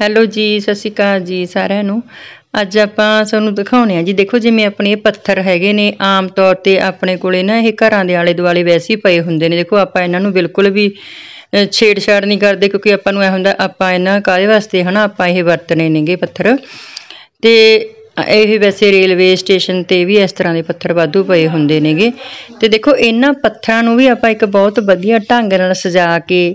hello ਜੀ ਸਤਿ ਸ਼੍ਰੀ ਅਕਾਲ ਜੀ ਸਾਰਿਆਂ ਨੂੰ ਅੱਜ ਆਪਾਂ ਤੁਹਾਨੂੰ ਦਿਖਾਉਣੇ ਆ ਜੀ ਦੇਖੋ ਜਿਵੇਂ ਆਪਣੇ ਇਹ ਪੱਥਰ ਹੈਗੇ ਨੇ ਆਮ ਤੌਰ ਤੇ ਆਪਣੇ ਕੋਲੇ ਨਾ ਇਹ ਘਰਾਂ ਦੇ ਆਲੇ ਦੁਆਲੇ ਵੈਸੇ ਹੀ ਪਏ ਹੁੰਦੇ ਨੇ ਦੇਖੋ ਆਪਾਂ ਇਹਨਾਂ ਨੂੰ ਬਿਲਕੁਲ ਵੀ ਛੇੜਛਾੜ ਨਹੀਂ ਕਰਦੇ ਕਿਉਂਕਿ ਆਪਾਂ ਨੂੰ ਇਹ ਹੁੰਦਾ ਆਪਾਂ ਇਹਨਾਂ ਕਾਹਦੇ ਵਾਸਤੇ ਹਨਾ ਆਪਾਂ ਇਹ ਵਰਤਨੇ ਨੇਗੇ ਪੱਥਰ ਤੇ ਇਹ ਵੈਸੇ ਰੇਲਵੇ ਸਟੇਸ਼ਨ ਤੇ ਵੀ ਇਸ ਤਰ੍ਹਾਂ ਦੇ ਪੱਥਰ ਬਾਧੂ ਪਏ ਹੁੰਦੇ ਨੇਗੇ ਤੇ ਦੇਖੋ ਇਹਨਾਂ ਪੱਥਰਾਂ ਨੂੰ ਵੀ ਆਪਾਂ ਇੱਕ ਬਹੁਤ ਵਧੀਆ ਢੰਗ ਨਾਲ ਸਜਾ ਕੇ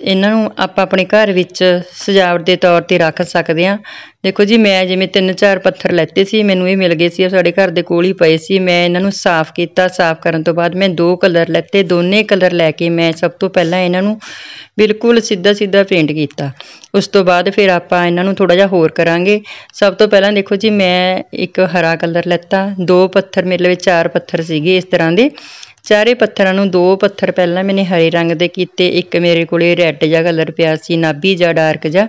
ਇਹਨਾਂ ਨੂੰ ਆਪਾਂ ਆਪਣੇ ਘਰ ਵਿੱਚ ਸਜਾਵਟ ਦੇ ਤੌਰ ਤੇ ਰੱਖ ਸਕਦੇ ਆ ਦੇਖੋ ਜੀ ਮੈਂ ਜਿਵੇਂ ਤਿੰਨ ਚਾਰ ਪੱਥਰ ਲੈਤੇ ਸੀ ਮੈਨੂੰ ਇਹ ਮਿਲ ਗਏ ਸੀ ਸਾਡੇ ਘਰ ਦੇ ਕੋਲ ਹੀ ਪਏ ਸੀ ਮੈਂ ਇਹਨਾਂ ਨੂੰ ਸਾਫ਼ ਕੀਤਾ ਸਾਫ਼ ਕਰਨ ਤੋਂ ਬਾਅਦ ਮੈਂ ਦੋ ਕਲਰ ਲੈਤੇ ਦੋਨੇ ਕਲਰ ਲੈ ਕੇ ਮੈਂ ਸਭ ਤੋਂ ਪਹਿਲਾਂ ਇਹਨਾਂ ਨੂੰ ਬਿਲਕੁਲ ਸਿੱਧਾ ਸਿੱਧਾ ਪੇਂਟ ਕੀਤਾ ਉਸ ਤੋਂ ਬਾਅਦ ਫਿਰ ਆਪਾਂ ਇਹਨਾਂ ਨੂੰ ਥੋੜਾ ਜਿਹਾ ਹੋਰ ਕਰਾਂਗੇ ਸਭ ਤੋਂ ਪਹਿਲਾਂ ਦੇਖੋ ਜੀ ਮੈਂ ਇੱਕ ਹਰਾ ਕਲਰ ਲੈਤਾ ਦੋ ਪੱਥਰ ਮੇਰੇ ਲਈ ਚਾਰ ਪੱਥਰ ਸੀਗੇ ਇਸ ਤਰ੍ਹਾਂ ਦੇ ਚਾਰੇ ਪੱਥਰਾਂ ਨੂੰ ਦੋ ਪੱਥਰ ਪਹਿਲਾਂ ਮੈਨੇ ਹਰੇ ਰੰਗ ਦੇ ਕੀਤੇ ਇੱਕ ਮੇਰੇ ਕੋਲੇ ਰੈੱਡ ਜਿਹਾ ਕਲਰ ਪਿਆ ਸੀ ਨਾਬੀ ਜਾਂ ਡਾਰਕ ਜਿਹਾ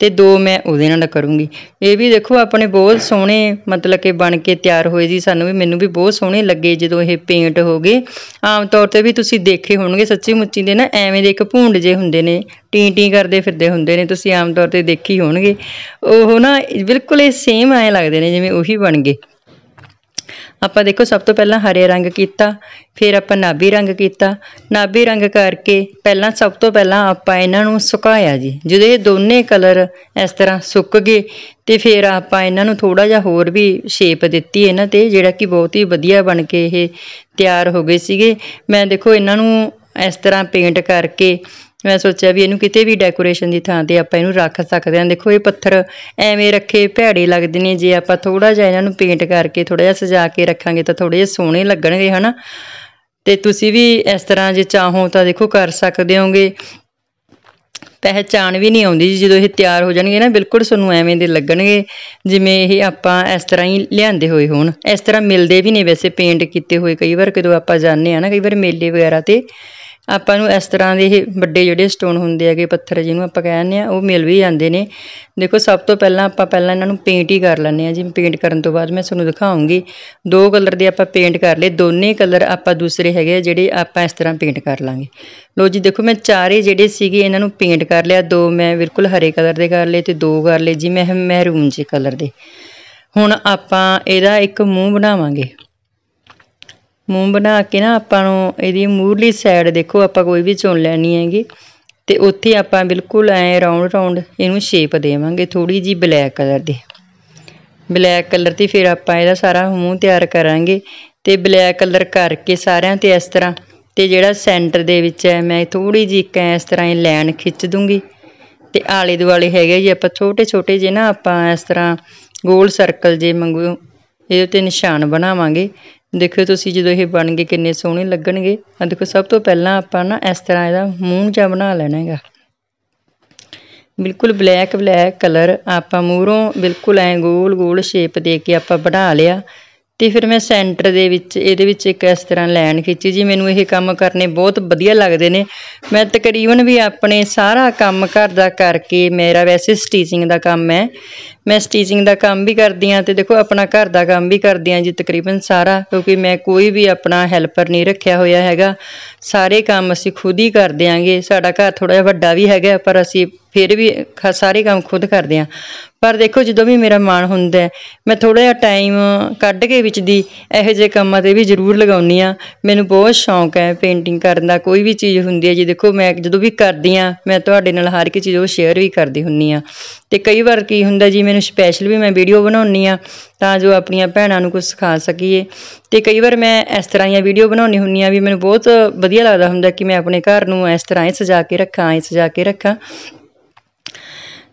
ਤੇ ਦੋ ਮੈਂ ਉਹਦੇ ਨਾਲ ਕਰੂੰਗੀ ਇਹ ਵੀ ਦੇਖੋ ਆਪਣੇ ਬਹੁਤ ਸੋਹਣੇ ਮਤਲਬ ਕਿ ਬਣ ਕੇ ਤਿਆਰ ਹੋਏ ਜੀ ਸਾਨੂੰ ਵੀ ਮੈਨੂੰ ਵੀ ਬਹੁਤ ਸੋਹਣੇ ਲੱਗੇ ਜਦੋਂ ਇਹ ਪੇਂਟ ਹੋ ਗਏ ਆਮ ਤੌਰ ਤੇ ਵੀ ਤੁਸੀਂ ਦੇਖੇ ਹੋਣਗੇ ਸੱਚੀ ਮੁੱਚੀ ਦੇ ਨਾ ਐਵੇਂ ਦੇ ਇੱਕ ਭੂੰਡ ਜੇ ਹੁੰਦੇ ਨੇ ਟੀ ਟੀ ਕਰਦੇ ਫਿਰਦੇ ਹੁੰਦੇ ਨੇ ਤੁਸੀਂ ਆਮ ਤੌਰ ਤੇ ਦੇਖੀ ਹੋਣਗੇ ਉਹ ਨਾ ਬਿਲਕੁਲ ਇਹ ਸੇਮ ਐ ਲੱਗਦੇ ਨੇ ਜਿਵੇਂ ਉਹੀ ਬਣ ਗਏ ਆਪਾਂ ਦੇਖੋ ਸਭ ਤੋਂ ਪਹਿਲਾਂ ਹਰੇ ਰੰਗ ਕੀਤਾ ਫਿਰ ਆਪਾਂ ਨਾਭੀ ਰੰਗ ਕੀਤਾ ਨਾਭੀ ਰੰਗ ਕਰਕੇ ਪਹਿਲਾਂ ਸਭ ਤੋਂ ਪਹਿਲਾਂ ਆਪਾਂ ਇਹਨਾਂ ਨੂੰ ਸੁਕਾਇਆ ਜੀ ਜਦੋਂ ਇਹ ਦੋਨੇ ਕਲਰ ਇਸ ਤਰ੍ਹਾਂ ਸੁੱਕ ਗਏ ਤੇ ਫਿਰ ਆਪਾਂ ਇਹਨਾਂ ਨੂੰ ਥੋੜਾ ਜਿਹਾ ਹੋਰ ਵੀ ਸ਼ੇਪ ਦਿੱਤੀ ਇਹਨਾਂ ਤੇ ਜਿਹੜਾ ਕਿ ਬਹੁਤ ਹੀ ਵਧੀਆ ਬਣ ਕੇ ਇਹ ਤਿਆਰ ਹੋ ਗਏ ਸੀਗੇ ਮੈਂ ਦੇਖੋ ਇਹਨਾਂ ਨੂੰ ਇਸ ਤਰ੍ਹਾਂ ਪੇਂਟ ਕਰਕੇ ਮੈਂ ਸੋਚਿਆ ਵੀ ਇਹਨੂੰ ਕਿਤੇ ਵੀ ਡੈਕੋਰੇਸ਼ਨ ਦੀ ਥਾਂ ਤੇ ਆਪਾਂ ਇਹਨੂੰ ਰੱਖ ਸਕਦੇ ਹਾਂ ਦੇਖੋ ਇਹ ਪੱਥਰ ਐਵੇਂ ਰੱਖੇ ਭੈੜੇ ਲੱਗਦੇ ਨੇ ਜੇ ਆਪਾਂ ਥੋੜਾ ਜਿਹਾ ਇਹਨਾਂ ਨੂੰ ਪੇਂਟ ਕਰਕੇ ਥੋੜਾ ਜਿਹਾ ਸਜਾ ਕੇ ਰੱਖਾਂਗੇ ਤਾਂ ਥੋੜੇ ਜਿਹਾ ਸੋਹਣੇ ਲੱਗਣਗੇ ਹਨਾ ਤੇ ਤੁਸੀਂ ਵੀ ਇਸ ਤਰ੍ਹਾਂ ਜੇ ਚਾਹੋ ਤਾਂ ਦੇਖੋ ਕਰ ਸਕਦੇ ਹੋਗੇ ਪਹਿਚਾਣ ਵੀ ਨਹੀਂ ਆਉਂਦੀ ਜਦੋਂ ਇਹ ਤਿਆਰ ਹੋ ਜਾਣਗੇ ਨਾ ਬਿਲਕੁਲ ਤੁਹਾਨੂੰ ਐਵੇਂ ਦੇ ਲੱਗਣਗੇ ਜਿਵੇਂ ਇਹ ਆਪਾਂ ਇਸ ਤਰ੍ਹਾਂ ਹੀ ਲਿਆਂਦੇ ਹੋਏ ਹੋਣ ਇਸ ਤਰ੍ਹਾਂ ਮਿਲਦੇ ਵੀ ਨਹੀਂ ਵੈਸੇ ਪੇਂਟ ਕੀਤੇ ਹੋਏ ਕਈ ਵਾਰ ਕਿਦੋਂ ਆਪਾਂ ਜਾਣਦੇ ਆ ਨਾ ਕਈ ਵਾਰ ਮੇਲੇ ਵਗੈਰਾ ਤੇ ਆਪਾਂ ਨੂੰ ਇਸ ਤਰ੍ਹਾਂ ਦੇ ਇਹ ਵੱਡੇ ਜਿਹੜੇ ਸਟੋਨ ਹੁੰਦੇ ਹੈਗੇ ਪੱਥਰ ਜਿਹਨੂੰ ਆਪਾਂ ਕਹਿੰਦੇ ਆ ਉਹ ਮਿਲ ਵੀ ਜਾਂਦੇ ਨੇ ਦੇਖੋ ਸਭ ਤੋਂ ਪਹਿਲਾਂ ਆਪਾਂ ਪਹਿਲਾਂ ਇਹਨਾਂ ਨੂੰ ਪੇਂਟ ਹੀ ਕਰ ਲੈਂਦੇ ਆ ਜੀ ਪੇਂਟ ਕਰਨ ਤੋਂ ਬਾਅਦ ਮੈਂ ਤੁਹਾਨੂੰ ਦਿਖਾਉਂਗੀ ਦੋ ਕਲਰ ਦੇ ਆਪਾਂ ਪੇਂਟ ਕਰ ਲਏ ਦੋਨੇ ਕਲਰ ਆਪਾਂ ਦੂਸਰੇ ਹੈਗੇ ਆ ਜਿਹੜੇ ਆਪਾਂ ਇਸ ਤਰ੍ਹਾਂ ਪੇਂਟ ਕਰ ਲਾਂਗੇ ਲੋ ਜੀ ਦੇਖੋ ਮੈਂ ਚਾਰੇ ਜਿਹੜੇ ਸੀਗੇ ਇਹਨਾਂ ਨੂੰ ਪੇਂਟ ਕਰ ਲਿਆ ਦੋ ਮੈਂ ਬਿਲਕੁਲ ਹਰੇ ਕਲਰ ਦੇ ਕਰ ਲਏ ਤੇ ਦੋ ਕਰ ਲਏ ਜੀ ਮੈਂ ਮਹਿਰੂਨ ਜੇ ਕਲਰ ਦੇ ਹੁਣ ਆਪਾਂ ਇਹਦਾ ਇੱਕ ਮੂੰਹ ਬਣਾਵਾਂਗੇ ਮੂੰਹ ਬਣਾ ਕੇ ਨਾ ਆਪਾਂ ਨੂੰ ਇਹਦੀ ਮੂਹਰਲੀ ਸਾਈਡ ਦੇਖੋ ਆਪਾਂ ਕੋਈ ਵੀ ਚੁਣ ਲੈਣੀ ਹੈਗੀ ਤੇ ਉੱਥੇ ਆਪਾਂ ਬਿਲਕੁਲ ਐ ਰਾਉਂਡ ਰਾਉਂਡ ਇਹਨੂੰ ਸ਼ੇਪ ਦੇਵਾਂਗੇ ਥੋੜੀ ਜੀ ਬਲੈਕ ਕਲਰ ਦੀ ਬਲੈਕ ਕਲਰ ਤੇ ਫਿਰ ਆਪਾਂ ਇਹਦਾ ਸਾਰਾ ਮੂੰਹ ਤਿਆਰ ਕਰਾਂਗੇ ਤੇ ਬਲੈਕ ਕਲਰ ਕਰਕੇ ਸਾਰਿਆਂ ਤੇ ਇਸ ਤਰ੍ਹਾਂ ਤੇ ਜਿਹੜਾ ਸੈਂਟਰ ਦੇ ਵਿੱਚ ਹੈ ਮੈਂ ਥੋੜੀ ਜੀ ਇੱਕ ਇਸ ਤਰ੍ਹਾਂ ਇਹ ਲਾਈਨ ਖਿੱਚ ਦੂੰਗੀ ਤੇ ਆਲੇ ਦੁਆਲੇ ਹੈਗੇ ਜੀ ਆਪਾਂ ਛੋਟੇ ਛੋਟੇ ਜੇ ਨਾ ਆਪਾਂ ਇਸ ਤਰ੍ਹਾਂ ਗੋਲ ਸਰਕਲ ਜੇ ਮੰਗੂ ਇਹਦੇ ਤੇ ਨਿਸ਼ਾਨ ਬਣਾਵਾਂਗੇ ਦੇਖਿਓ ਤੁਸੀਂ ਜਦੋਂ ਇਹ ਬਣ ਗਏ ਕਿੰਨੇ ਸੋਹਣੇ ਲੱਗਣਗੇ ਆ ਦੇਖੋ ਸਭ ਤੋਂ ਪਹਿਲਾਂ ਆਪਾਂ ਨਾ ਇਸ ਤਰ੍ਹਾਂ ਇਹਦਾ ਮੂੰਹ ਜਿਹਾ ਬਣਾ ਲੈਣਾ ਹੈਗਾ ਬਿਲਕੁਲ ਬਲੈਕ ਬਲੈਕ ਕਲਰ ਆਪਾਂ ਮੂਹਰੋਂ ਬਿਲਕੁਲ ਐ ਗੋਲ ਗੋਲ ਸ਼ੇਪ ਦੇ ਕੇ ਆਪਾਂ ਬਣਾ ਲਿਆ ਤੇ ਫਿਰ ਮੈਂ ਸੈਂਟਰ ਦੇ ਵਿੱਚ ਇਹਦੇ ਵਿੱਚ ਇੱਕ ਇਸ ਤਰ੍ਹਾਂ ਲਾਈਨ ਖਿੱਚੀ ਜੀ ਮੈਨੂੰ ਇਹ ਕੰਮ ਕਰਨੇ ਬਹੁਤ ਵਧੀਆ ਲੱਗਦੇ ਨੇ ਮੈਂ ਤਕਰੀਬਨ ਵੀ ਆਪਣੇ ਸਾਰਾ ਕੰਮ ਘਰ ਦਾ ਕਰਕੇ ਮੇਰਾ ਵੈਸੇ ਸਟੀਚਿੰਗ ਦਾ ਕੰਮ ਹੈ ਮੈਂ ਸਟੀਚਿੰਗ ਦਾ ਕੰਮ ਵੀ ਕਰਦੀ ਹਾਂ ਤੇ ਦੇਖੋ ਆਪਣਾ ਘਰ ਦਾ ਕੰਮ ਵੀ ਕਰਦੀ ਹਾਂ ਜੀ ਤਕਰੀਬਨ ਸਾਰਾ ਕਿਉਂਕਿ ਮੈਂ ਕੋਈ ਵੀ ਆਪਣਾ ਹੈਲਪਰ ਨਹੀਂ ਰੱਖਿਆ ਹੋਇਆ ਹੈਗਾ ਸਾਰੇ ਕੰਮ ਅਸੀਂ ਖੁਦ ਹੀ ਕਰਦੇ ਆਂਗੇ ਸਾਡਾ ਘਰ ਥੋੜਾ ਜਿਹਾ ਵੱਡਾ ਵੀ ਹੈਗਾ ਪਰ ਅਸੀਂ ਫਿਰ ਵੀ ਸਾਰੇ ਕੰਮ ਖੁਦ ਕਰਦੇ ਆਂ ਪਰ ਦੇਖੋ ਜਦੋਂ ਵੀ ਮੇਰਾ ਮਾਣ ਹੁੰਦਾ ਮੈਂ ਥੋੜਾ ਜਿਹਾ ਟਾਈਮ ਕੱਢ ਕੇ ਵਿੱਚ ਦੀ ਇਹੋ ਜਿਹੇ ਕੰਮਾਂ ਤੇ ਵੀ ਜ਼ਰੂਰ ਲਗਾਉਣੀ ਆ ਮੈਨੂੰ ਬਹੁਤ ਸ਼ੌਂਕ ਹੈ ਪੇਂਟਿੰਗ ਕਰਨ ਦਾ ਕੋਈ ਵੀ ਚੀਜ਼ ਹੁੰਦੀ ਹੈ ਜੀ ਦੇਖੋ ਮੈਂ ਜਦੋਂ ਵੀ ਕਰਦੀ ਆ ਮੈਂ ਤੁਹਾਡੇ ਨਾਲ ਹਰ ਇੱਕ ਚੀਜ਼ ਉਹ ਸ਼ੇਅਰ ਵੀ ਕਰਦੀ ਹੁੰਨੀ ਆ ਤੇ ਕਈ ਵਾਰ ਕੀ ਹੁੰਦਾ ਜੀ ਮੈਨੂੰ ਸਪੈਸ਼ਲ ਵੀ ਮੈਂ ਵੀਡੀਓ ਬਣਾਉਣੀ ਆ ਤਾਂ ਜੋ ਆਪਣੀਆਂ ਭੈਣਾਂ ਨੂੰ ਕੁਝ ਸਿਖਾ ਸਕੀਏ ਤੇ ਕਈ ਵਾਰ ਮੈਂ ਇਸ ਤਰ੍ਹਾਂ ਦੀਆਂ ਵੀਡੀਓ ਬਣਾਉਣੀ ਹੁੰਨੀ ਆ ਵੀ ਮੈਨੂੰ ਬਹੁਤ ਵਧੀਆ ਲੱਗਦਾ ਹੁੰਦਾ ਕਿ ਮੈਂ ਆਪਣੇ ਘਰ ਨੂੰ ਇਸ ਤਰ੍ਹਾਂ ਹੀ ਸਜਾ ਕੇ ਰੱਖਾਂ ਇਸ ਸਜਾ ਕੇ ਰੱਖਾਂ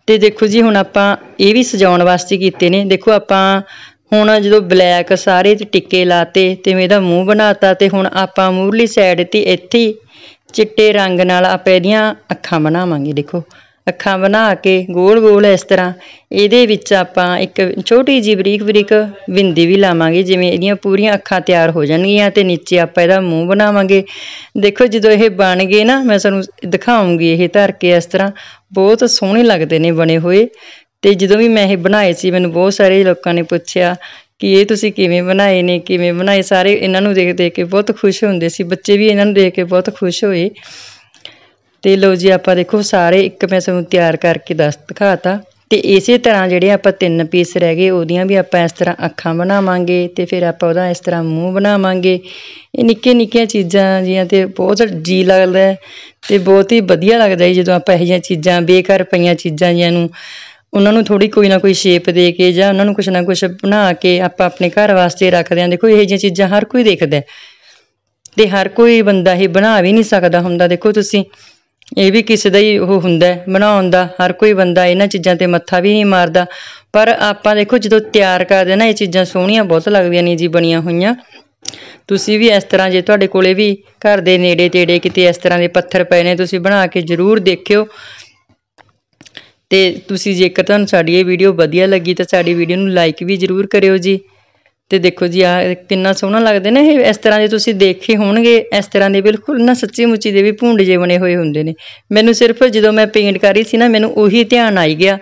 ਤੇ ਦੇਖੋ ਜੀ ਹੁਣ ਆਪਾਂ ਇਹ ਵੀ ਸਜਾਉਣ ਵਾਸਤੇ ਕੀਤੇ ਨੇ ਦੇਖੋ ਆਪਾਂ ਹੁਣ ਜਦੋਂ ਬਲੈਕ ਸਾਰੇ ਤੇ ਟਿੱਕੇ ਲਾਤੇ ਤੇ ਇਹਦਾ ਮੂੰਹ ਬਣਾਤਾ ਤੇ ਹੁਣ ਆਪਾਂ ਮੂਹਰਲੀ ਸਾਈਡ ਤੇ ਇੱਥੇ ਚਿੱਟੇ ਰੰਗ ਨਾਲ ਆਪਾਂ ਇਹਦੀਆਂ ਅੱਖਾਂ ਬਣਾਵਾਂਗੇ ਦੇਖੋ ਅੱਖਾਂ ਬਣਾ ਕੇ ਗੋਲ-ਗੋਲ ਇਸ ਤਰ੍ਹਾਂ ਇਹਦੇ ਵਿੱਚ ਆਪਾਂ ਇੱਕ ਛੋਟੀ ਜੀ ਬਰੀਕ-ਬਰੀਕ ਬਿੰਦੀ ਵੀ ਲਾਵਾਂਗੇ ਜਿਵੇਂ ਇਹਦੀਆਂ ਪੂਰੀਆਂ ਅੱਖਾਂ ਤਿਆਰ ਹੋ ਜਾਣਗੀਆਂ ਤੇ ਨੀਚੇ ਆਪਾਂ ਇਹਦਾ ਮੂੰਹ ਬਣਾਵਾਂਗੇ ਦੇਖੋ ਜਦੋਂ ਇਹ ਬਣ ਗਏ ਨਾ ਮੈਂ ਤੁਹਾਨੂੰ ਦਿਖਾਉਂਗੀ ਇਹ ਧਰ ਕੇ ਇਸ ਤਰ੍ਹਾਂ ਬਹੁਤ ਸੋਹਣੇ ਲੱਗਦੇ ਨੇ ਬਣੇ ਹੋਏ ਤੇ ਜਦੋਂ ਵੀ ਮੈਂ ਇਹ ਬਣਾਏ ਸੀ ਮੈਨੂੰ ਬਹੁਤ ਸਾਰੇ ਲੋਕਾਂ ਨੇ ਪੁੱਛਿਆ ਕਿ ਇਹ ਤੁਸੀਂ ਕਿਵੇਂ ਬਣਾਏ ਨੇ ਕਿਵੇਂ ਬਣਾਏ ਸਾਰੇ ਇਹਨਾਂ ਨੂੰ ਦੇਖ ਦੇਖ ਕੇ ਬਹੁਤ ਖੁਸ਼ ਹੁੰਦੇ ਸੀ ਬੱਚੇ ਵੀ ਇਹਨਾਂ ਨੂੰ ਦੇਖ ਕੇ ਬਹੁਤ ਖੁਸ਼ ਹੋਏ ਤੇ ਲੋ ਜੀ ਆਪਾਂ ਦੇਖੋ ਸਾਰੇ ਇੱਕ ਮੈਂ ਤੁਹਾਨੂੰ ਤਿਆਰ ਕਰਕੇ ਦੱਸ ਦਿਖਾਤਾ ਤੇ ਇਸੇ ਤਰ੍ਹਾਂ ਜਿਹੜੇ ਆਪਾਂ ਤਿੰਨ ਪੀਸ ਰਹਿ ਗਏ ਉਹਦੀਆਂ ਵੀ ਆਪਾਂ ਇਸ ਤਰ੍ਹਾਂ ਅੱਖਾਂ ਬਣਾਵਾਂਗੇ ਤੇ ਫਿਰ ਆਪਾਂ ਉਹਦਾ ਇਸ ਤਰ੍ਹਾਂ ਮੂੰਹ ਬਣਾਵਾਂਗੇ ਇਹ ਨਿੱਕੇ ਨਿੱਕੀਆਂ ਚੀਜ਼ਾਂ ਜੀਆਂ ਤੇ ਬਹੁਤ ਜੀ ਲੱਗਦਾ ਤੇ ਬਹੁਤ ਹੀ ਵਧੀਆ ਲੱਗਦਾ ਹੈ ਜਦੋਂ ਆਪਾਂ ਇਹ ਜੀਆਂ ਚੀਜ਼ਾਂ ਬੇਕਾਰ ਪਈਆਂ ਚੀਜ਼ਾਂ ਜੀਆਂ ਨੂੰ ਉਹਨਾਂ ਨੂੰ ਥੋੜੀ ਕੋਈ ਨਾ ਕੋਈ ਸ਼ੇਪ ਦੇ ਕੇ ਜਾਂ ਉਹਨਾਂ ਨੂੰ ਕੁਛ ਨਾ ਕੁਛ ਬਣਾ ਕੇ ਆਪਾਂ ਆਪਣੇ ਘਰ ਵਾਸਤੇ ਰੱਖਦੇ ਆਂ ਦੇਖੋ ਇਹ ਜੀਆਂ ਚੀਜ਼ਾਂ ਹਰ ਕੋਈ ਦੇਖਦਾ ਤੇ ਹਰ ਕੋਈ ਬੰਦਾ ਇਹ ਬਣਾ ਵੀ ਨਹੀਂ ਸਕਦਾ ਹੁੰਦਾ ਦੇਖੋ ਤੁਸੀਂ ਇਹ ਵੀ ਕਿਸੇ ਦਾ ਹੀ ਉਹ ਹੁੰਦਾ ਬਣਾਉਣ ਦਾ ਹਰ ਕੋਈ ਬੰਦਾ ਇਹਨਾਂ ਚੀਜ਼ਾਂ ਤੇ ਮੱਥਾ ਵੀ ਨਹੀਂ ਮਾਰਦਾ ਪਰ ਆਪਾਂ ਦੇਖੋ ਜਦੋਂ ਤਿਆਰ ਕਰਦੇ ਨਾ ਇਹ ਚੀਜ਼ਾਂ ਸੋਹਣੀਆਂ ਬਹੁਤ ਲੱਗਦੀਆਂ ਨੇ ਜੀ ਬਣੀਆਂ ਹੋਈਆਂ ਤੁਸੀਂ ਵੀ ਇਸ ਤਰ੍ਹਾਂ ਜੇ ਤੁਹਾਡੇ ਕੋਲੇ ਵੀ ਘਰ ਦੇ ਨੇੜੇ ਤੇੜੇ ਕਿਤੇ ਇਸ ਤਰ੍ਹਾਂ ਦੇ ਪੱਥਰ ਪਏ ਨੇ ਤੁਸੀਂ ਬਣਾ ਕੇ ਜ਼ਰੂਰ ਦੇਖਿਓ ਤੇ ਤੁਸੀਂ ਜੇਕਰ ਤੁਹਾਨੂੰ ਸਾਡੀ ਇਹ ਵੀਡੀਓ ਵਧੀਆ ਲੱਗੀ ਤਾਂ ਸਾਡੀ ਵੀਡੀਓ ਨੂੰ ਲਾਈਕ ਵੀ ਜ਼ਰੂਰ ਕਰਿਓ ਜੀ ਤੇ ਦੇਖੋ ਜੀ ਆ ਕਿੰਨਾ ਸੋਹਣਾ ਲੱਗਦੇ ਨੇ ਇਹ ਇਸ ਤਰ੍ਹਾਂ ਦੇ ਤੁਸੀਂ ਦੇਖੇ ਹੋਣਗੇ ਇਸ ਤਰ੍ਹਾਂ ਦੇ ਬਿਲਕੁਲ ਨਾ ਸੱਚੀ ਮੁੱਚੀ ਦੇ ਵੀ ਭੁੰਡ ਜੇ ਬਣੇ ਹੋਏ ਹੁੰਦੇ ਨੇ ਮੈਨੂੰ ਸਿਰਫ ਜਦੋਂ ਮੈਂ ਪੇਂਟ ਕਰ ਰਹੀ ਸੀ ਨਾ ਮੈਨੂੰ ਉਹੀ ਧਿਆਨ ਆਈ ਗਿਆ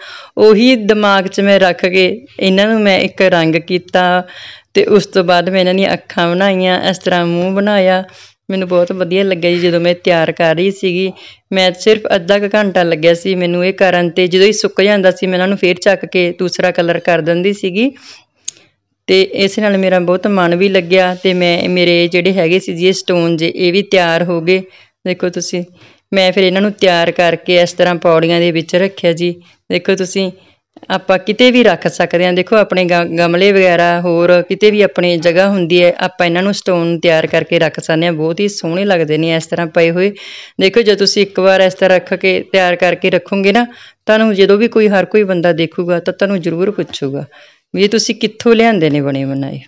ਉਹੀ ਦਿਮਾਗ 'ਚ ਮੈਂ ਰੱਖ ਕੇ ਇਹਨਾਂ ਨੂੰ ਮੈਂ ਇੱਕ ਰੰਗ ਕੀਤਾ ਤੇ ਉਸ ਤੋਂ ਬਾਅਦ ਮੈਂ ਇਹਨਾਂ ਦੀਆਂ ਅੱਖਾਂ ਬਣਾਈਆਂ ਇਸ ਤਰ੍ਹਾਂ ਮੂੰਹ ਬਣਾਇਆ ਮੈਨੂੰ ਬਹੁਤ ਵਧੀਆ ਲੱਗਿਆ ਜੀ ਜਦੋਂ ਮੈਂ ਤਿਆਰ ਕਰ ਰਹੀ ਸੀਗੀ ਮੈਂ ਸਿਰਫ ਅੱਧਾ ਕੁ ਘੰਟਾ ਲੱਗਿਆ ਸੀ ਮੈਨੂੰ ਇਹ ਕਰਨ ਤੇ ਜਦੋਂ ਇਹ ਸੁੱਕ ਜਾਂਦਾ ਸੀ ਮੈਂ ਇਹਨਾਂ ਨੂੰ ਫੇਰ ਚੱਕ ਕੇ ਦੂਸਰਾ ਕਲਰ ਕਰ ਦਿੰਦੀ ਸੀਗੀ ਤੇ ਇਸ ਨਾਲ ਮੇਰਾ ਬਹੁਤ ਮਨ ਵੀ ਲੱਗਿਆ ਤੇ ਮੈਂ ਮੇਰੇ ਜਿਹੜੇ ਹੈਗੇ ਸੀ ਜੀ ਸਟੋਨ ਜੇ ਇਹ ਵੀ ਤਿਆਰ ਹੋ ਗਏ ਦੇਖੋ ਤੁਸੀਂ ਮੈਂ ਫਿਰ ਇਹਨਾਂ ਨੂੰ ਤਿਆਰ ਕਰਕੇ ਇਸ ਤਰ੍ਹਾਂ ਪੌੜੀਆਂ ਦੇ ਵਿੱਚ ਰੱਖਿਆ ਜੀ ਦੇਖੋ ਤੁਸੀਂ ਆਪਾਂ ਕਿਤੇ ਵੀ ਰੱਖ ਸਕਦੇ ਹਾਂ ਦੇਖੋ ਆਪਣੇ ਗਮਲੇ ਵਗੈਰਾ ਹੋਰ ਕਿਤੇ ਵੀ ਆਪਣੀ ਜਗ੍ਹਾ ਹੁੰਦੀ ਹੈ ਆਪਾਂ ਇਹਨਾਂ ਨੂੰ ਸਟੋਨ ਤਿਆਰ ਕਰਕੇ ਰੱਖ ਸਕਦੇ ਹਾਂ ਬਹੁਤ ਹੀ ਸੋਹਣੇ ਲੱਗਦੇ ਨੇ ਇਸ ਤਰ੍ਹਾਂ ਪਏ ਹੋਏ ਦੇਖੋ ਜੇ ਤੁਸੀਂ ਇੱਕ ਵਾਰ ਇਸ ਤਰ੍ਹਾਂ ਰੱਖ ਕੇ ਤਿਆਰ ਕਰਕੇ ਰੱਖੋਗੇ ਨਾ ਤੁਹਾਨੂੰ ਜਦੋਂ ਵੀ ਕੋਈ ਹਰ ਕੋਈ ਬੰਦਾ ਦੇਖੂਗਾ ਤਾਂ ਤੁਹਾਨੂੰ ਜ਼ਰੂਰ ਪੁੱਛੂਗਾ ਵੀ ਤੁਸੀਂ ਕਿੱਥੋਂ ਲਿਆਂਦੇ ਨੇ ਬਣੇ ਬਣਾਏ